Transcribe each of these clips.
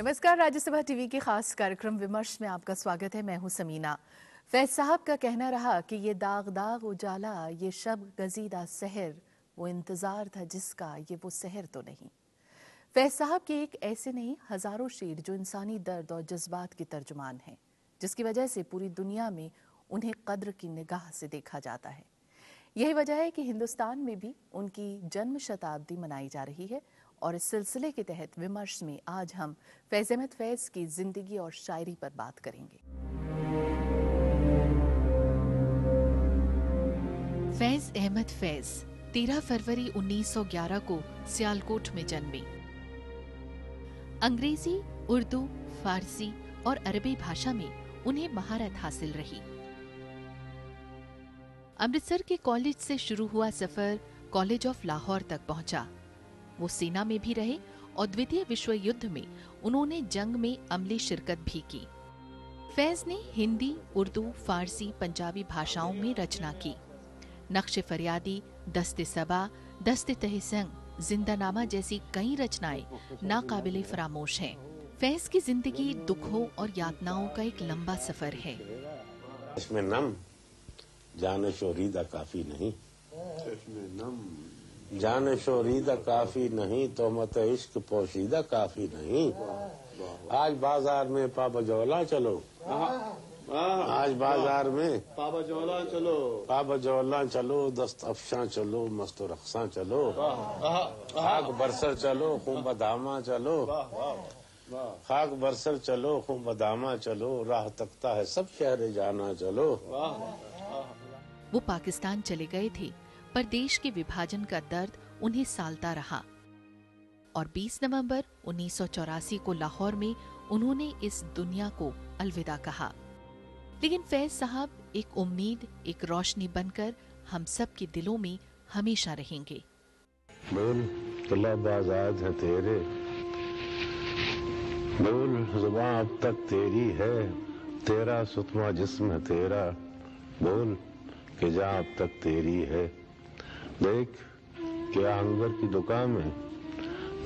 नमस्कार राज्यसभा टीवी के खास कार्यक्रम विमर्श में आपका स्वागत है मैं हूं समीना फैज साहब का कहना रहा कि ये दाग दाग उजाला ये शब गजीदा सहर वो इंतज़ार था जिसका ये वो सहर तो नहीं फैज साहब के एक ऐसे नहीं हज़ारों शेर जो इंसानी दर्द और जज्बात के तर्जुमान हैं जिसकी वजह से पूरी दुनिया में उन्हें कद्र की निगाह से देखा जाता है यही वजह है कि हिंदुस्तान में भी उनकी जन्म शताब्दी मनाई जा रही है और इस सिलसिले के तहत विमर्श में आज हम फैज़ अहमद फैज़ की ज़िंदगी और शायरी पर बात करेंगे फैज़ अहमद फैज़ 13 फरवरी 1911 को सियालकोट में जन्मे अंग्रेजी उर्दू फारसी और अरबी भाषा में उन्हें महारत हासिल रही अमृतसर के कॉलेज से शुरू हुआ सफर कॉलेज ऑफ लाहौर तक पहुंचा वो सेना में भी रहे और द्वितीय विश्व युद्ध में उन्होंने जंग में अमली शिरकत भी की फैज ने हिंदी उर्दू फारसी पंजाबी भाषाओं में रचना की नक्श फरियादी दस्ते सबा दस्ते तहसंग जिंदानामा जैसी कई रचनाएं नाकाबिल फरामोश हैं फैज की जिंदगी दुखों और यातनाओं का एक लंबा सफर है इसमें नम जाने काफी नहीं इसमें नम जान शोरीदा काफी नहीं तो मत इश्क पोशीदा काफी नहीं आज बाजार में पापा पाबजौला चलो आज बाजार में पापा पाबजौला चलो पापा पाबजौला चलो दस्त अफशा चलो मस्त रक्सा चलो खाक बरसर चलो खूब बदामा चलो खाक बरसर चलो खूब बदामा चलो राह तकता है सब शहर जाना चलो वो पाकिस्तान चले गए थे पर देश के विभाजन का दर्द उन्हें सालता रहा और 20 नवंबर उन्नीस को लाहौर में उन्होंने इस दुनिया को अलविदा कहा लेकिन फैज साहब एक उम्मीद एक रोशनी बनकर हम सब के दिलों में हमेशा रहेंगे बोल आजाद है तेरे बोल जुबा अब तक तेरी है तेरा सुतमा जिस्म है तेरा बोल कि जहाँ अब तक तेरी है देख क्या अंगर की दुकान में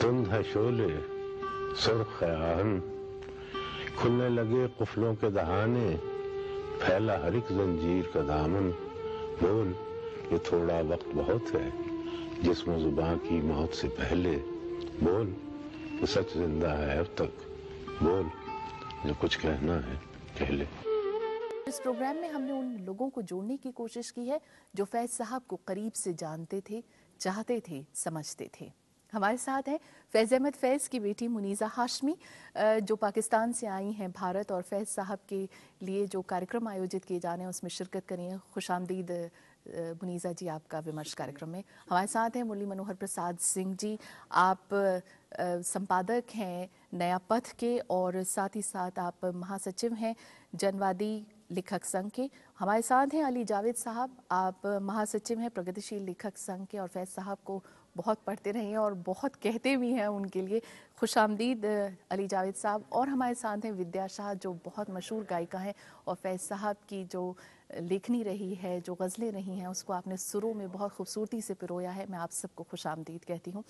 तुंद है शोले सुर्ख है आहन खुलने लगे कुफलों के दहाने फैला हर एक जंजीर का दामन बोल ये थोड़ा वक्त बहुत है जिसमें जुबान की मौत से पहले बोल ये सच जिंदा है अब तक बोल जो कुछ कहना है कह ले इस प्रोग्राम में हमने उन लोगों को जोड़ने की कोशिश की है जो फैज साहब को करीब से जानते थे चाहते थे समझते थे हमारे साथ हैं फैज़ अहमद फैज़ की बेटी मुनीज़ा हाशमी जो पाकिस्तान से आई हैं भारत और फैज़ साहब के लिए जो कार्यक्रम आयोजित किए जा रहे हैं उसमें शिरकत करी हैं खुश आमदीद मुनीज़ा जी आपका विमर्श कार्यक्रम में हमारे साथ हैं मुरली मनोहर प्रसाद सिंह जी आप संपादक हैं नया पथ के और साथ ही साथ आप महासचिव हैं जनवादी लेखक संघ के हमारे साथ हैं अली जावेद साहब आप महासचिव हैं प्रगतिशील लेखक संघ के और फैज साहब को बहुत पढ़ते रहे हैं और बहुत कहते भी हैं उनके लिए खुश आमदीद अली जावेद साहब और हमारे साथ हैं विद्या शाह जो बहुत मशहूर गायिका हैं और फैज साहब की जो लेखनी रही है जो गज़लें रही हैं उसको आपने सुरों में बहुत खूबसूरती से पिरोया है मैं आप सबको खुश आमदीद कहती हूँ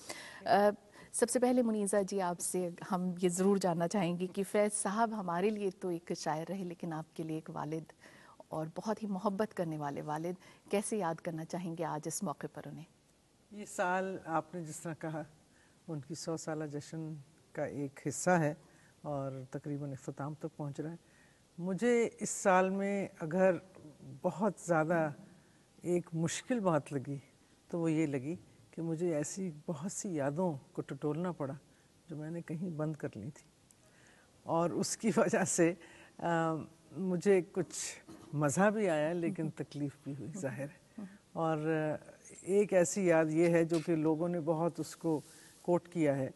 सबसे पहले मुनीज़ा जी आपसे हम ये ज़रूर जानना चाहेंगे कि फैज़ साहब हमारे लिए तो एक शायर रहे लेकिन आपके लिए एक वालिद और बहुत ही मोहब्बत करने वाले वालिद कैसे याद करना चाहेंगे आज इस मौके पर उन्हें ये साल आपने जिस तरह कहा उनकी सौ साल जश्न का एक हिस्सा है और तकरीबन अख्ताम तक पहुँच रहा है मुझे इस साल में अगर बहुत ज़्यादा एक मुश्किल बात लगी तो वो ये लगी कि मुझे ऐसी बहुत सी यादों को टटोलना पड़ा जो मैंने कहीं बंद कर ली थी और उसकी वजह से आ, मुझे कुछ मज़ा भी आया लेकिन तकलीफ़ भी हुई ज़ाहिर है और एक ऐसी याद ये है जो कि लोगों ने बहुत उसको कोट किया है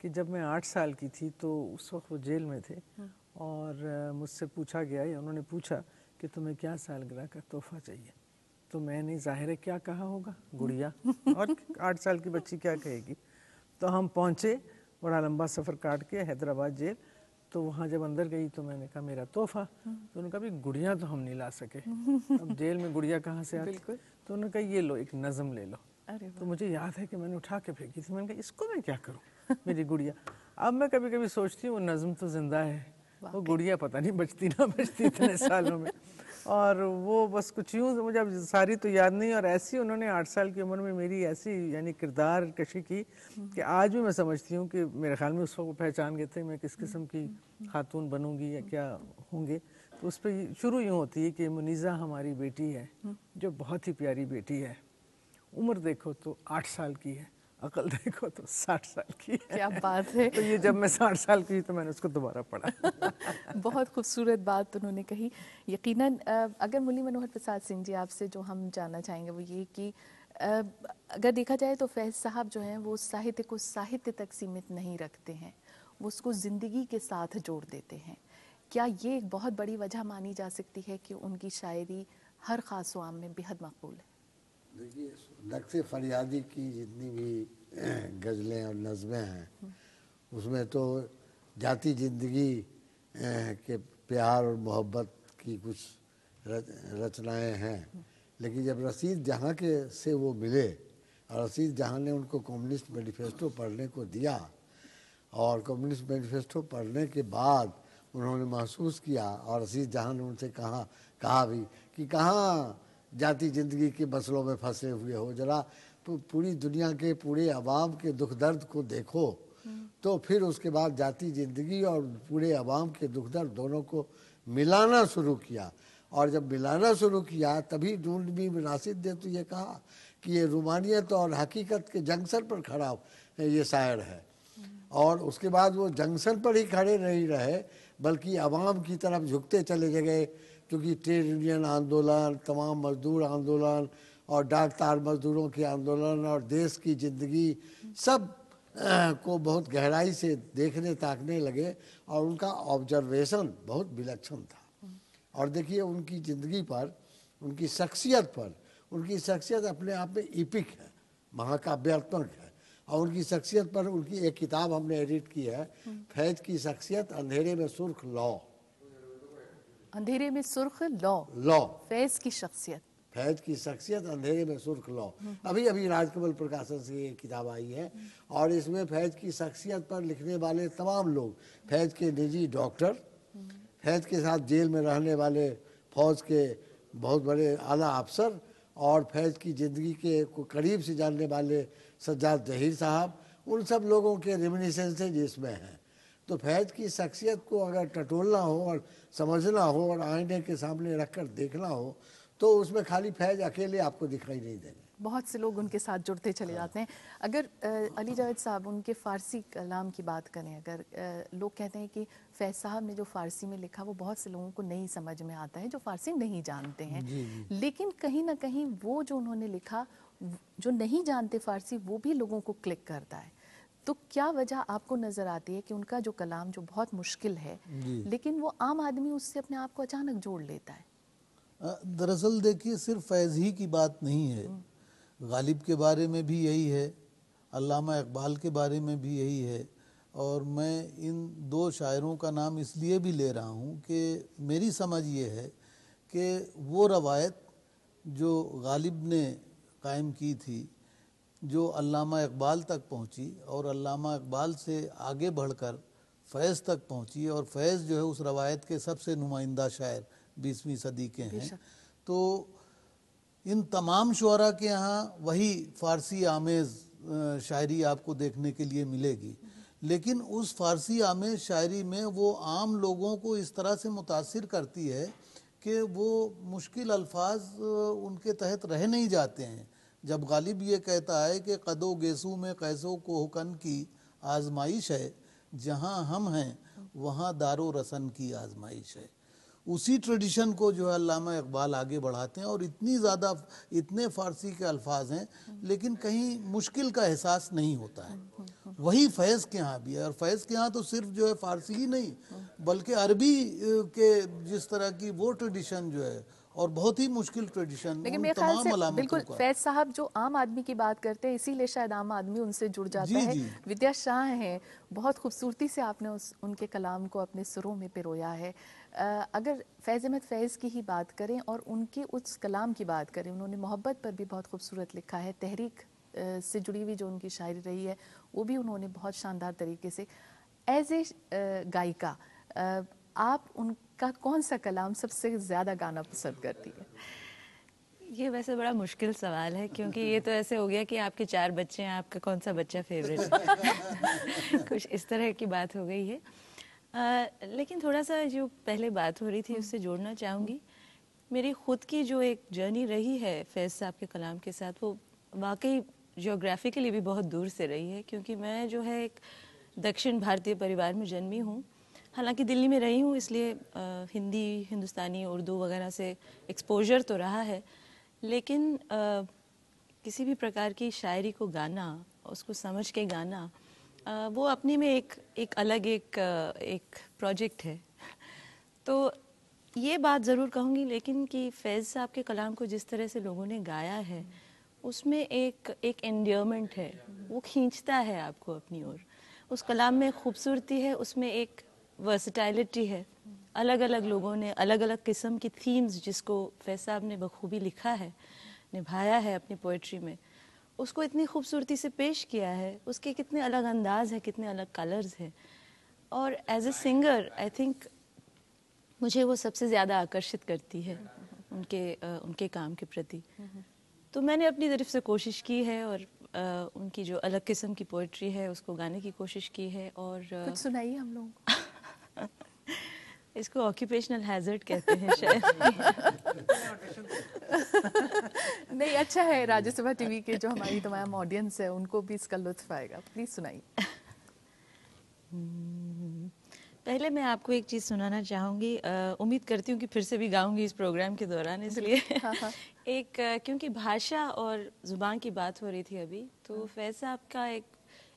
कि जब मैं आठ साल की थी तो उस वक्त वो जेल में थे हाँ। और मुझसे पूछा गया या उन्होंने पूछा कि तुम्हें क्या सालगिरह का तोहफा चाहिए तो मैंने ज़ाहिर है क्या कहा होगा हम्म। गुड़िया और आठ साल की बच्ची क्या कहेगी तो हम पहुँचे बड़ा लंबा सफ़र काट के हैदराबाद जेल तो वहाँ जब अंदर गई तो मैंने कहा मेरा तोहफा हम्म। तो उन्होंने कहा गुड़िया तो हम नहीं ला सके अब जेल में गुड़िया कहाँ से आती तो उन्होंने कहा ये लो एक नज़म ले लो तो मुझे याद है कि मैंने उठा के फेंकी थी मैंने कहा इसको मैं क्या करूँ मेरी गुड़िया अब मैं कभी कभी सोचती हूँ वो नज़म तो ज़िंदा है वो गुड़िया पता नहीं बचती ना बचती इतने सालों में और वो बस कुछ यूँ मुझे अब सारी तो याद नहीं और ऐसी उन्होंने आठ साल की उम्र में मेरी ऐसी यानी किरदार कशी की कि हम्म। आज भी मैं समझती हूँ कि मेरे ख्याल में उस वक्त पहचान गए थे मैं किस हम्म। किस्म की हम्म। खातून बनूँगी या क्या होंगे तो उस पर शुरू यूँ होती है कि मुनीज़ा हमारी बेटी है जो बहुत ही प्यारी बेटी है उम्र देखो तो आठ साल की है अकल देखो तो साठ साल की क्या बात है तो ये जब मैं साठ साल की तो मैंने उसको दोबारा पढ़ा बहुत खूबसूरत बात उन्होंने कही यकीनन अगर मुली मनोहर प्रसाद सिंह जी आपसे जो हम जानना चाहेंगे वो ये कि अगर देखा जाए तो फैज साहब जो हैं वो साहित्य को साहित्य तक सीमित नहीं रखते हैं वो उसको ज़िंदगी के साथ जोड़ देते हैं क्या ये एक बहुत बड़ी वजह मानी जा सकती है कि उनकी शायरी हर खास वाम में बेहद मकबूल है देखिए नक्श फरियादी की जितनी भी गज़लें और नज़में हैं उसमें तो जाति ज़िंदगी के प्यार और मोहब्बत की कुछ रच, रचनाएं हैं लेकिन जब रसीद जहाँ के से वो मिले और रसीद जहाँ ने उनको कम्युनिस्ट मैनिफेस्टो पढ़ने को दिया और कम्युनिस्ट मैनिफेस्टो पढ़ने के बाद उन्होंने महसूस किया और रसीद जहाँ ने उनसे कहा कहा भी कि कहाँ जाति ज़िंदगी के मसलों में फंसे हुए हो जरा पूरी दुनिया के पूरे आवाम के दुख दर्द को देखो तो फिर उसके बाद जाति ज़िंदगी और पूरे आवाम के दुख दर्द दोनों को मिलाना शुरू किया और जब मिलाना शुरू किया तभी ढूंढवी मुनासिब ने तो ये कहा कि ये रूमानियत और हकीकत के जंक्शन पर खड़ा ये शायर है और उसके बाद वो जंक्शन पर ही खड़े नहीं रहे बल्कि आवाम की तरफ झुकते चले गए क्योंकि ट्रेड यूनियन आंदोलन तमाम मजदूर आंदोलन और डाक तार मजदूरों के आंदोलन और देश की ज़िंदगी सब को बहुत गहराई से देखने ताकने लगे और उनका ऑब्जर्वेशन बहुत विलक्षण था और देखिए उनकी ज़िंदगी पर उनकी शख्सियत पर उनकी शख्सियत अपने आप में इपिक है महाकाव्यात्मक है और उनकी शख्सियत पर उनकी एक किताब हमने एडिट की है फैज की शख्सियत अंधेरे में सुर्ख लॉ अंधेरे में सुर्ख लॉ लॉ फैज की शख्सियत फैज की शख्सियत अंधेरे में सुर्ख लॉ अभी अभी राजकमल प्रकाशन से ये किताब आई है और इसमें फैज की शख्सियत पर लिखने वाले तमाम लोग फैज के निजी डॉक्टर फैज के साथ जेल में रहने वाले फौज के बहुत बड़े आला अफसर और फैज की ज़िंदगी के को करीब से जानने वाले सज्जाद जहीर साहब उन सब लोगों के रेमिनिसेंसेज इसमें हैं तो फैज की शख्सियत को अगर टटोलना हो और समझना हो और आईने के सामने रख कर देखना हो तो उसमें खाली फैज अकेले आपको दिखाई नहीं देंगे बहुत से लोग उनके साथ जुड़ते चले हाँ। जाते हैं अगर आ, अली जावेद साहब उनके फ़ारसी कलाम की बात करें अगर आ, लोग कहते हैं कि फैज साहब ने जो फ़ारसी में लिखा वो बहुत से लोगों को नहीं समझ में आता है जो फ़ारसी नहीं जानते हैं जी, जी। लेकिन कहीं ना कहीं वो जो उन्होंने लिखा जो नहीं जानते फ़ारसी वो भी लोगों को क्लिक करता है तो क्या वजह आपको नज़र आती है कि उनका जो कलाम जो बहुत मुश्किल है लेकिन वो आम आदमी उससे अपने आप को अचानक जोड़ लेता है दरअसल देखिए सिर्फ फैज़ ही की बात नहीं है हम्म। गालिब के बारे में भी यही है अल्लामा इकबाल के बारे में भी यही है और मैं इन दो शायरों का नाम इसलिए भी ले रहा हूँ कि मेरी समझ ये है कि वो रवायत जो गालिब ने कायम की थी जो अल्लामा इकबाल तक पहुँची और अल्लामा इकबाल से आगे बढ़कर फैज़ तक पहुँची और फैज़ जो है उस रवायत के सबसे नुमाइंदा शायर बीसवीं सदी के हैं तो इन तमाम शुरा के यहाँ वही फारसी आमेज़ शायरी आपको देखने के लिए मिलेगी लेकिन उस फारसी आमेज़ शायरी में वो आम लोगों को इस तरह से मुतासर करती है कि वो मुश्किल अल्फाज उनके तहत रह नहीं जाते हैं जब गालिब ये कहता है कि कदो गेसु में कैसो हुकन की आजमाइश है जहाँ हम हैं वहाँ दारो रसन की आजमाइश है उसी ट्रेडिशन को जो है अलामा इकबाल आगे बढ़ाते हैं और इतनी ज़्यादा इतने फ़ारसी के अल्फाज हैं लेकिन कहीं मुश्किल का एहसास नहीं होता है वही फैज़ के यहाँ भी है और फैज़ के यहाँ तो सिर्फ जो है फ़ारसी ही नहीं बल्कि अरबी के जिस तरह की वो ट्रेडिशन जो है और बहुत ही मुश्किल ट्रेडिशन लेकिन मेरे ख्याल से बिल्कुल फैज साहब जो आम आदमी की बात करते हैं इसीलिए शायद आम आदमी उनसे जुड़ जाता जी, है जी। विद्या शाह हैं बहुत खूबसूरती से आपने उस उनके कलाम को अपने सुरों में पिरोया है अगर फैज़ अहमद फैज़ की ही बात करें और उनके उस कलाम की बात करें उन्होंने मोहब्बत पर भी बहुत खूबसूरत लिखा है तहरीक से जुड़ी हुई जो उनकी शायरी रही है वो भी उन्होंने बहुत शानदार तरीके से एज ए गायिका आप उनका कौन सा कलाम सबसे ज़्यादा गाना पसंद करती है ये वैसे बड़ा मुश्किल सवाल है क्योंकि ये तो ऐसे हो गया कि आपके चार बच्चे हैं आपका कौन सा बच्चा फेवरेट है कुछ इस तरह की बात हो गई है आ, लेकिन थोड़ा सा जो पहले बात हो रही थी हम्म। उससे जोड़ना चाहूँगी मेरी खुद की जो एक जर्नी रही है फैज साहब के कलाम के साथ वो वाकई जोग्राफिकली भी बहुत दूर से रही है क्योंकि मैं जो है एक दक्षिण भारतीय परिवार में जन्मी हूँ हालांकि दिल्ली में रही हूँ इसलिए आ, हिंदी हिंदुस्तानी उर्दू वगैरह से एक्सपोजर तो रहा है लेकिन आ, किसी भी प्रकार की शायरी को गाना उसको समझ के गाना वो अपने में एक एक अलग एक एक प्रोजेक्ट है तो ये बात ज़रूर कहूँगी लेकिन कि फैज़ साहब के कलाम को जिस तरह से लोगों ने गाया है उसमें एक एक एंडमेंट है वो खींचता है आपको अपनी ओर उस कलाम में खूबसूरती है उसमें एक वर्सटैलिटी है अलग अलग लोगों ने अलग अलग किस्म की थीम्स जिसको फैज़ साहब ने बखूबी लिखा है निभाया है अपनी पोइट्री में उसको इतनी खूबसूरती से पेश किया है उसके कितने अलग अंदाज है कितने अलग कलर्स हैं और as a singer I think मुझे वो सबसे ज़्यादा आकर्षित करती है उनके उनके काम के प्रति तो मैंने अपनी तरफ से कोशिश की है और उनकी जो अलग किस्म की पोइट्री है उसको गाने की कोशिश की है और कुछ सुनाइए हम लोगों को इसको ऑक्यूपेशनल हैजर्ड कहते हैं शायद नहीं अच्छा है राज्यसभा टीवी के जो हमारी तमाम ऑडियंस है उनको भी इसका लुत्फ आएगा प्लीज सुनाइए हम्म। पहले मैं आपको एक चीज़ सुनाना चाहूँगी उम्मीद करती हूँ कि फिर से भी गाऊंगी इस प्रोग्राम के दौरान इसलिए हाँ, हाँ। एक क्योंकि भाषा और ज़ुबान की बात हो रही थी अभी तो हाँ। फैज साहब का एक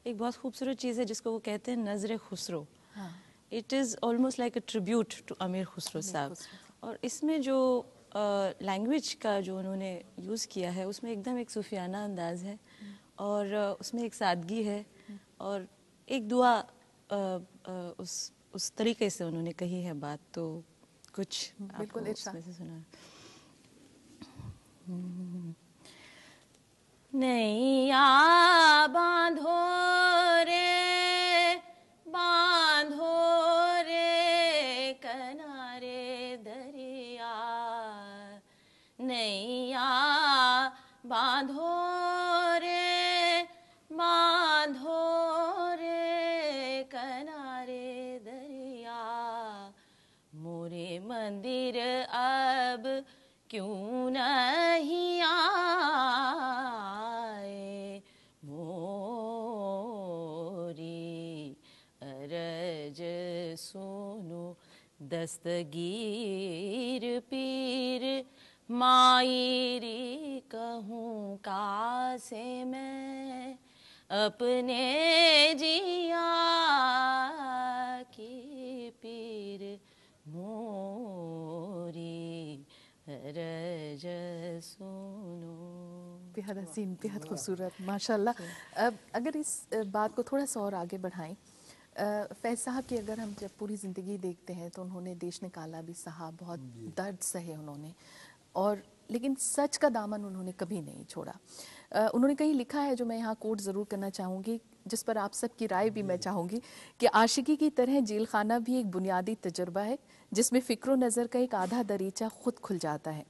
एक बहुत खूबसूरत चीज़ है जिसको वो कहते हैं नज़र खुसरो हाँ। It is almost like a tribute to Amir Khusro साहब और इसमें जो लैंग्वेज uh, का जो उन्होंने यूज़ किया है उसमें एकदम एक सूफियाना अंदाज है और uh, उसमें एक सादगी है और एक दुआ uh, उस उस तरीके से उन्होंने कही है बात तो कुछ बिल्कुल से सुना हम्म। नहीं आ क्यों नहीं आए मोरी अरज सुनो दस्तगीर पीर मायरी कहूँ का से मैं अपने जिया की पीर मोर बेहद हसीन बेहद खूबसूरत माशाल्लाह अगर इस बात को थोड़ा सा और आगे बढ़ाएं फैज साहब की अगर हम जब पूरी ज़िंदगी देखते हैं तो उन्होंने देश निकाला भी सहा बहुत दर्द सहे उन्होंने और लेकिन सच का दामन उन्होंने कभी नहीं छोड़ा उन्होंने कहीं लिखा है जो मैं यहाँ कोट ज़रूर करना चाहूँगी जिस पर आप सबकी राय भी मैं चाहूंगी कि आशिकी की तरह जेल खाना भी एक बुनियादी तजर्बा है जिसमें फ़िक्र नज़र का एक आधा दरीचा खुद खुल जाता है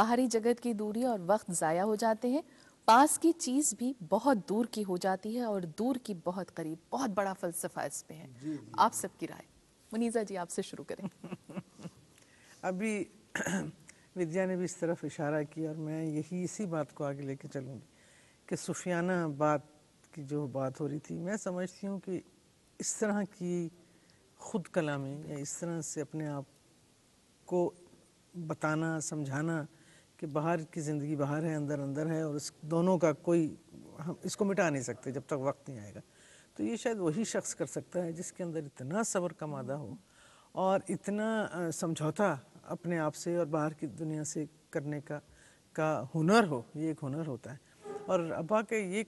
बाहरी जगत की दूरी और वक्त ज़ाया हो जाते हैं पास की चीज़ भी बहुत दूर की हो जाती है और दूर की बहुत करीब बहुत बड़ा फलसफा इस पे है जी, जी। आप सबकी राय मुनीजा जी आपसे शुरू करें अभी विद्या ने भी इस तरफ इशारा किया और मैं यही इसी बात को आगे लेके चलूंगी कि सुफियाना बात की जो बात हो रही थी मैं समझती हूँ कि इस तरह की खुद कलामी या इस तरह से अपने आप को बताना समझाना कि बाहर की ज़िंदगी बाहर है अंदर अंदर है और इस दोनों का कोई हम इसको मिटा नहीं सकते जब तक वक्त नहीं आएगा तो ये शायद वही शख्स कर सकता है जिसके अंदर इतना सब्र का मादा हो और इतना समझौता अपने आप से और बाहर की दुनिया से करने का का हुनर हो ये एक हुनर होता है और अबा के ये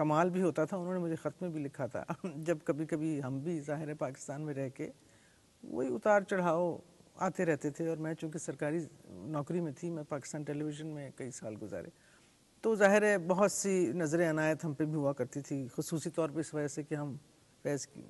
कमाल भी होता था उन्होंने मुझे ख़त में भी लिखा था जब कभी कभी हम भी ज़ाहिर पाकिस्तान में रह के वही उतार चढ़ाव आते रहते थे और मैं चूँकि सरकारी नौकरी में थी मैं पाकिस्तान टेलीविज़न में कई साल गुजारे तो ज़ाहिर है बहुत सी नज़र अनायत हम पे भी हुआ करती थी खसूस तौर पर इस वजह से कि हम फैज़ की,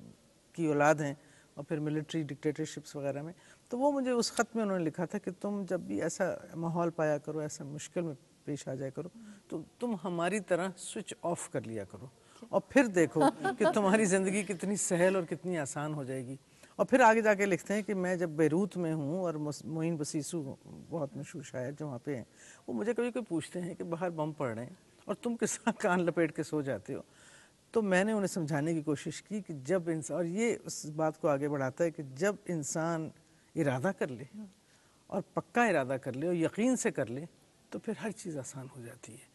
की औलाद हैं और फिर मिलिट्री डिक्टेटरशिप्स वगैरह में तो वो मुझे उस ख़त में उन्होंने लिखा था कि तुम जब भी ऐसा माहौल पाया करो ऐसा मुश्किल में पेश आ जाए करो तो तुम हमारी तरह स्विच ऑफ कर लिया करो और फिर देखो कि तुम्हारी ज़िंदगी कितनी सहल और कितनी आसान हो जाएगी और फिर आगे जाके लिखते हैं कि मैं जब बैरूत में हूँ और मोइन बसीसू बहुत मशहूर शायर जो वहाँ पे हैं वो मुझे कभी कभी पूछते हैं कि बाहर बम पड़ रहे हैं और तुम किस कान लपेट के सो जाते हो तो मैंने उन्हें समझाने की कोशिश की कि जब इंसान और ये उस बात को आगे बढ़ाता है कि जब इंसान इरादा कर ले और पक्का इरादा कर ले और यकीन से कर ले तो फिर हर चीज़ आसान हो जाती है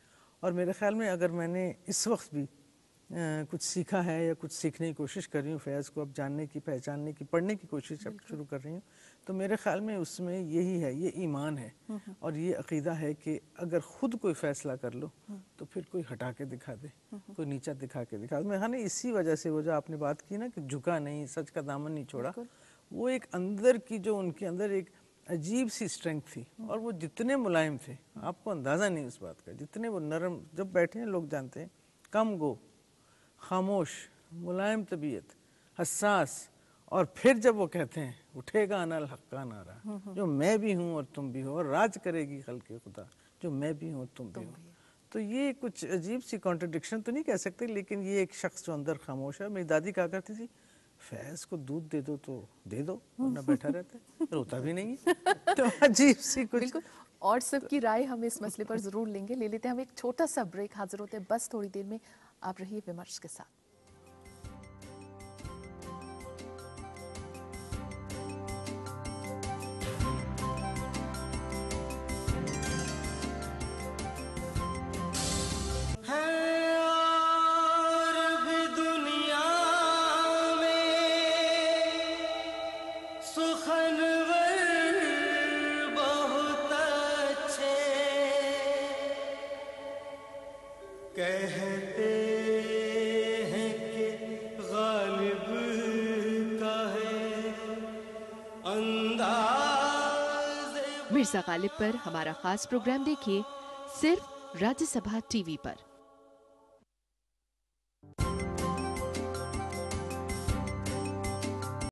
और मेरे ख्याल में अगर मैंने इस वक्त भी आ, कुछ सीखा है या कुछ सीखने की कोशिश कर रही हूँ फैज़ को अब जानने की पहचानने की पढ़ने की कोशिश अब शुरू कर रही हूँ तो मेरे ख्याल में उसमें यही है ये ईमान है हम्म, हम्म। और ये अकीदा है कि अगर ख़ुद कोई फ़ैसला कर लो हम्म। तो फिर कोई हटा के दिखा दे कोई नीचा दिखा के दिखा दे मैंने हाँ इसी वजह से वो जो आपने बात की ना कि झुका नहीं सच का दामन नहीं छोड़ा वो एक अंदर की जो उनके अंदर एक अजीब सी स्ट्रेंथ थी और वो जितने मुलायम थे आपको अंदाज़ा नहीं उस बात का जितने वो नरम जब बैठे हैं लोग जानते हैं कम गो खामोश मुलायम तबीयत हसास और फिर जब वो कहते हैं उठेगा अनल हक्का नारा जो मैं भी हूँ और तुम भी हो और राज करेगी खल के खुदा जो मैं भी हूँ तुम, तुम भी हो तो ये कुछ अजीब सी कॉन्ट्रडिक्शन तो नहीं कह सकते लेकिन ये एक शख्स जो अंदर खामोश है मेरी दादी कहा करती थी फैज को दूध दे दो तो दे दो वरना बैठा रहता है रोता भी नहीं है तो अजीब सी कुछ और सबकी राय हम इस मसले पर जरूर लेंगे ले लेते हैं हम एक छोटा सा ब्रेक हाजिर होते हैं बस थोड़ी देर में आप रहिए विमर्श के साथ मिर्जा गालिब पर हमारा खास प्रोग्राम देखिए सिर्फ राज्यसभा टीवी पर